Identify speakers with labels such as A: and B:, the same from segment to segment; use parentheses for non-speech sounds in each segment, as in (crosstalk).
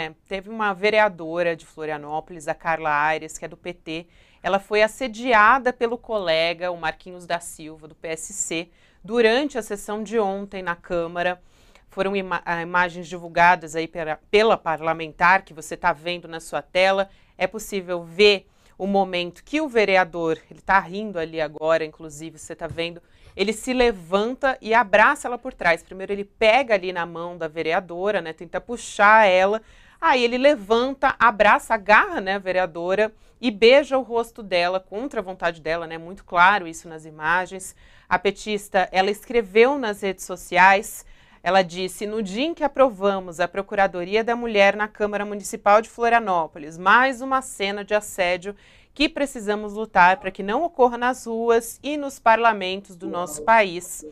A: É, teve uma vereadora de Florianópolis, a Carla Aires, que é do PT. Ela foi assediada pelo colega, o Marquinhos da Silva, do PSC, durante a sessão de ontem na Câmara. Foram ima ah, imagens divulgadas aí pela, pela parlamentar, que você está vendo na sua tela. É possível ver o momento que o vereador, ele está rindo ali agora, inclusive, você está vendo, ele se levanta e abraça ela por trás. Primeiro ele pega ali na mão da vereadora, né, tenta puxar ela, Aí ele levanta, abraça, agarra né, a vereadora e beija o rosto dela contra a vontade dela, né? Muito claro isso nas imagens. A petista, ela escreveu nas redes sociais, ela disse: "No dia em que aprovamos a Procuradoria da Mulher na Câmara Municipal de Florianópolis, mais uma cena de assédio que precisamos lutar para que não ocorra nas ruas e nos parlamentos do nosso país.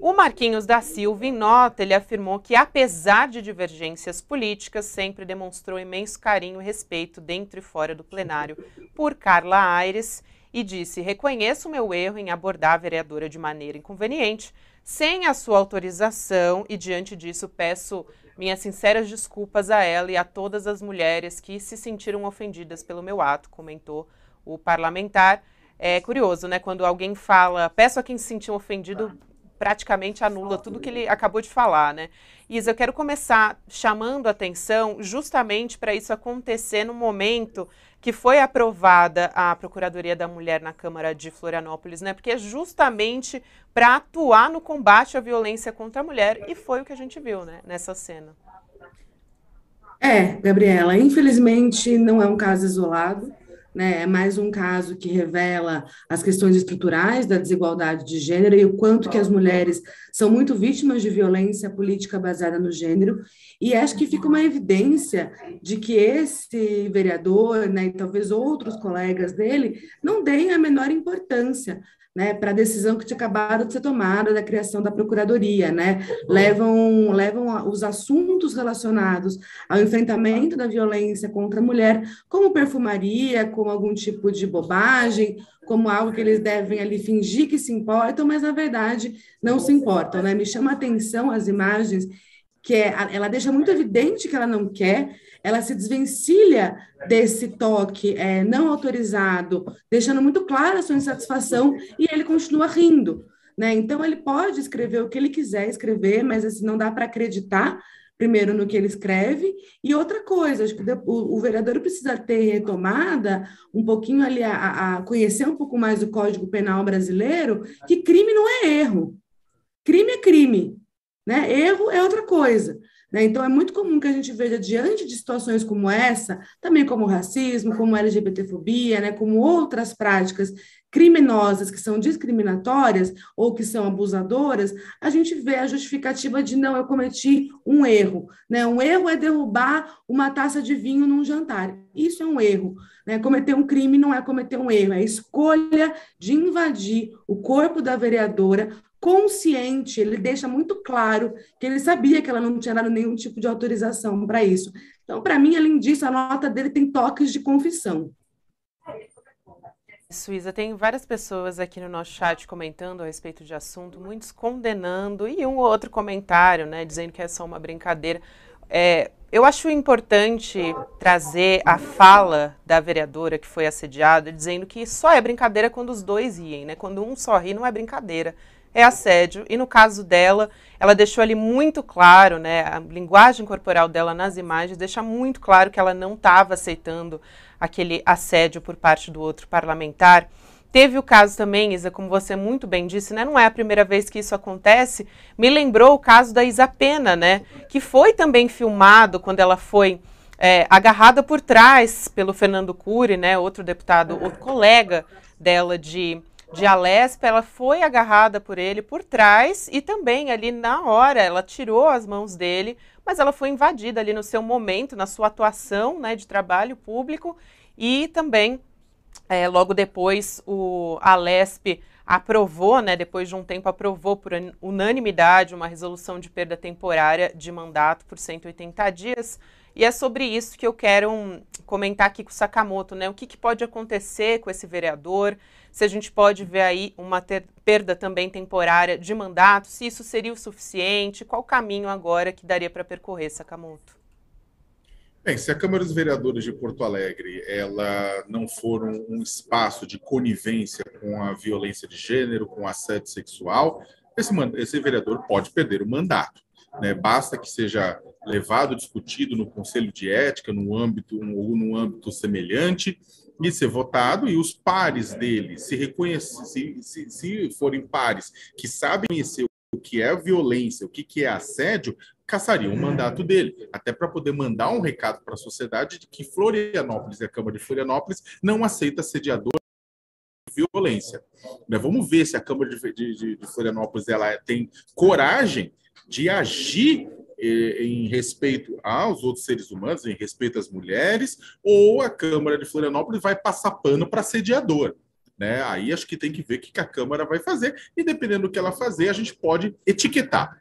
A: O Marquinhos da Silva, em nota, ele afirmou que, apesar de divergências políticas, sempre demonstrou imenso carinho e respeito dentro e fora do plenário por Carla Aires e disse: Reconheço meu erro em abordar a vereadora de maneira inconveniente, sem a sua autorização, e diante disso peço minhas sinceras desculpas a ela e a todas as mulheres que se sentiram ofendidas pelo meu ato, comentou o parlamentar. É curioso, né? Quando alguém fala, peço a quem se sentiu ofendido, praticamente anula tudo que ele acabou de falar, né? Isa, eu quero começar chamando atenção justamente para isso acontecer no momento que foi aprovada a Procuradoria da Mulher na Câmara de Florianópolis, né? Porque é justamente para atuar no combate à violência contra a mulher e foi o que a gente viu, né, nessa cena. É,
B: Gabriela, infelizmente não é um caso isolado né, é mais um caso que revela as questões estruturais da desigualdade de gênero e o quanto que as mulheres são muito vítimas de violência política baseada no gênero. E acho que fica uma evidência de que esse vereador, né, e talvez outros colegas dele, não deem a menor importância né, para a decisão que tinha acabado de ser tomada da criação da Procuradoria, né? levam, levam os assuntos relacionados ao enfrentamento da violência contra a mulher como perfumaria, como algum tipo de bobagem, como algo que eles devem ali fingir que se importam, mas na verdade não se importam. Né? Me chama a atenção as imagens que é, ela deixa muito evidente que ela não quer, ela se desvencilha desse toque é, não autorizado, deixando muito clara a sua insatisfação e ele continua rindo. Né? Então, ele pode escrever o que ele quiser escrever, mas assim, não dá para acreditar, primeiro, no que ele escreve. E outra coisa, acho que o, vereador precisa ter retomada um pouquinho ali, a, a conhecer um pouco mais o Código Penal brasileiro, que crime não é erro. Crime é crime, né? Erro é outra coisa. Né? Então, é muito comum que a gente veja, diante de situações como essa, também como racismo, como LGBTfobia, né? como outras práticas criminosas, que são discriminatórias ou que são abusadoras, a gente vê a justificativa de não, eu cometi um erro. Né? Um erro é derrubar uma taça de vinho num jantar. Isso é um erro. Né? Cometer um crime não é cometer um erro, é a escolha de invadir o corpo da vereadora consciente, ele deixa muito claro que ele sabia que ela não tinha dado nenhum tipo de autorização para isso. Então, para mim, além disso, a nota dele tem toques de confissão.
A: Suíza, tem várias pessoas aqui no nosso chat comentando a respeito de assunto, muitos condenando e um ou outro comentário, né, dizendo que é só uma brincadeira. É, eu acho importante trazer a fala da vereadora que foi assediada, dizendo que só é brincadeira quando os dois riem, né? Quando um só ri, não é brincadeira é assédio. E no caso dela, ela deixou ali muito claro, né, a linguagem corporal dela nas imagens deixa muito claro que ela não estava aceitando aquele assédio por parte do outro parlamentar. Teve o caso também, Isa, como você muito bem disse, né? Não é a primeira vez que isso acontece. Me lembrou o caso da Isa Pena, né? Que foi também filmado quando ela foi é, agarrada por trás pelo Fernando Cury, né? Outro deputado, outro colega dela de de Alesp, ela foi agarrada por ele por trás e também ali na hora ela tirou as mãos dele, mas ela foi invadida ali no seu momento, na sua atuação né, de trabalho público e também é, logo depois o Alesp aprovou, né, depois de um tempo aprovou por unanimidade uma resolução de perda temporária de mandato por 180 dias. E é sobre isso que eu quero hum, comentar aqui com o Sakamoto, né? O que, que pode acontecer com esse vereador? se a gente pode ver aí uma perda também temporária de mandato, se isso seria o suficiente, qual caminho agora que daria para percorrer, Sakamoto?
C: Bem, se a Câmara dos Vereadores de Porto Alegre ela não for um, um espaço de conivência com a violência de gênero, com assédio sexual, esse, esse vereador pode perder o mandato. Né? Basta que seja levado, discutido no Conselho de Ética, no âmbito ou num âmbito semelhante, e ser votado, e os pares dele se reconhecer, se, se, se forem pares que sabem ser o que é violência, o que, que é assédio, caçariam o mandato dele, até para poder mandar um recado para a sociedade de que Florianópolis e a Câmara de Florianópolis não aceita assediador violência. Né, vamos ver se a Câmara de, de, de Florianópolis ela tem coragem de agir em respeito aos outros seres humanos, em respeito às mulheres, ou a Câmara de Florianópolis vai passar pano para sediador. Né? Aí acho que tem que ver o que a Câmara vai fazer, e dependendo do que ela fazer, a gente pode etiquetar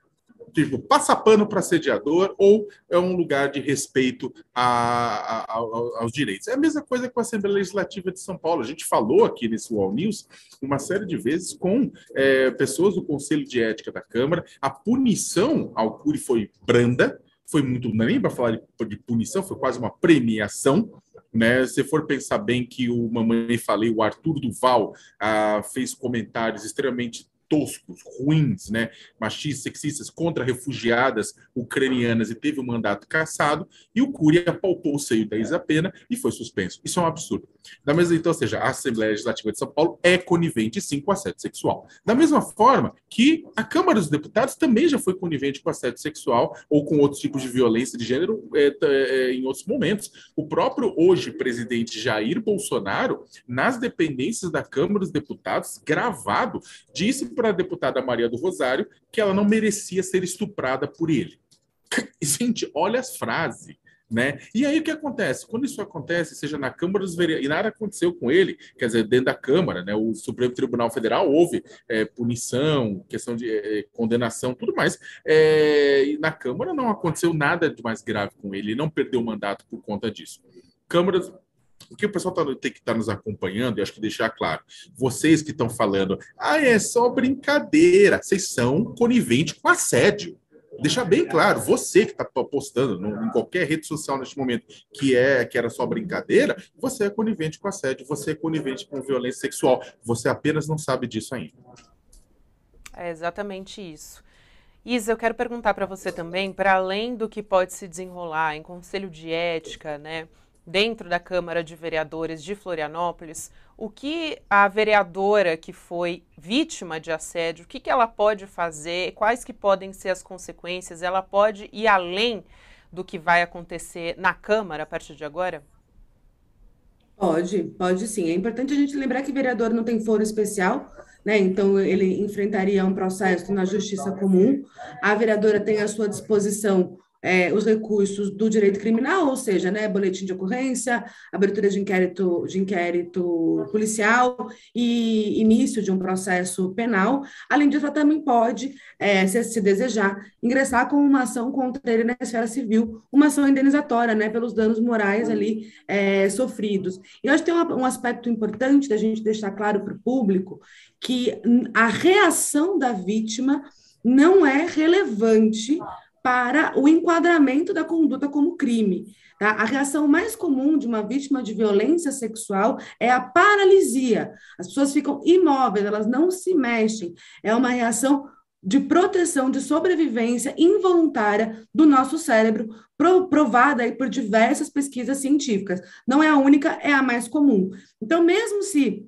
C: tipo, passa pano para sediador ou é um lugar de respeito a, a, a, aos direitos. É a mesma coisa com a Assembleia Legislativa de São Paulo. A gente falou aqui nesse Wall News uma série de vezes com é, pessoas do Conselho de Ética da Câmara. A punição ao Cury foi branda, foi muito, não é nem para falar de, de punição, foi quase uma premiação. Né? Se for pensar bem que o Mamãe Falei, o Arthur Duval, ah, fez comentários extremamente toscos, ruins, né, machistas, sexistas contra refugiadas ucranianas e teve o mandato cassado, e o Curia apalpou o seio da Isa Pena e foi suspenso. Isso é um absurdo. Da mesma então, ou seja, a Assembleia Legislativa de São Paulo é conivente sim com assédio sexual. Da mesma forma que a Câmara dos Deputados também já foi conivente com assédio sexual ou com outros tipos de violência de gênero é, é, em outros momentos. O próprio hoje presidente Jair Bolsonaro, nas dependências da Câmara dos Deputados, gravado, disse para a deputada Maria do Rosário que ela não merecia ser estuprada por ele. (laughs) Gente, olha as frases. Né? E aí o que acontece? Quando isso acontece, seja na Câmara dos Vereadores, e nada aconteceu com ele, quer dizer, dentro da Câmara, né? O Supremo Tribunal Federal houve é, punição, questão de é, condenação, tudo mais. É, e na Câmara não aconteceu nada de mais grave com ele, ele não perdeu o mandato por conta disso. Câmara o que o pessoal tá, tem que estar tá nos acompanhando, e acho que deixar claro, vocês que estão falando, ah, é só brincadeira, vocês são coniventes com assédio. Deixar bem claro, você que está postando no, em qualquer rede social neste momento que é que era só brincadeira, você é conivente com assédio, você é conivente com violência sexual, você apenas não sabe disso ainda.
A: É exatamente isso. Isa, eu quero perguntar para você também, para além do que pode se desenrolar em conselho de ética, né, dentro da Câmara de Vereadores de Florianópolis, o que a vereadora que foi vítima de assédio, o que, que ela pode fazer, quais que podem ser as consequências, ela pode ir além do que vai acontecer na Câmara a partir de agora?
B: Pode, pode sim. É importante a gente lembrar que vereador não tem foro especial, né? Então ele enfrentaria um processo na justiça comum. A vereadora tem à sua disposição é, os recursos do direito criminal, ou seja, né, boletim de ocorrência, abertura de inquérito, de inquérito policial e início de um processo penal. Além disso, ela também pode, é, se, se, desejar, ingressar com uma ação contra ele na esfera civil, uma ação indenizatória né, pelos danos morais ali é, sofridos. E eu acho que tem um aspecto importante da gente deixar claro para o público que a reação da vítima não é relevante para o enquadramento da conduta como crime. Tá? A reação mais comum de uma vítima de violência sexual é a paralisia. As pessoas ficam imóveis, elas não se mexem. É uma reação de proteção, de sobrevivência involuntária do nosso cérebro, provada aí por diversas pesquisas científicas. Não é a única, é a mais comum. Então, mesmo se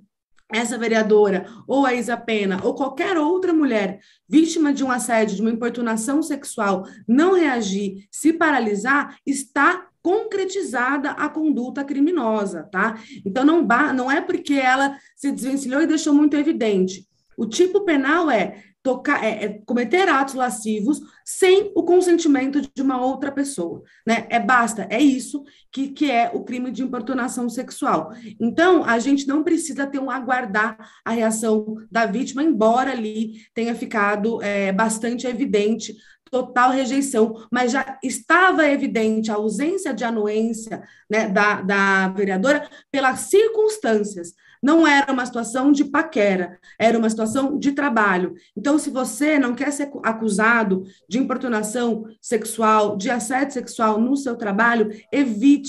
B: essa vereadora, ou a Isa Pena, ou qualquer outra mulher vítima de um assédio, de uma importunação sexual, não reagir, se paralisar, está concretizada a conduta criminosa, tá? Então não, não é porque ela se desvencilhou e deixou muito evidente. O tipo penal é tocar, é, é cometer atos lascivos sem o consentimento de uma outra pessoa, né? É basta, é isso que, que é o crime de importunação sexual. Então, a gente não precisa ter um aguardar a reação da vítima, embora ali tenha ficado é, bastante evidente total rejeição, mas já estava evidente a ausência de anuência né, da, da vereadora pelas circunstâncias. Não era uma situação de paquera, era uma situação de trabalho. Então, se você não quer ser acusado de importunação sexual, de assédio sexual no seu trabalho, evite.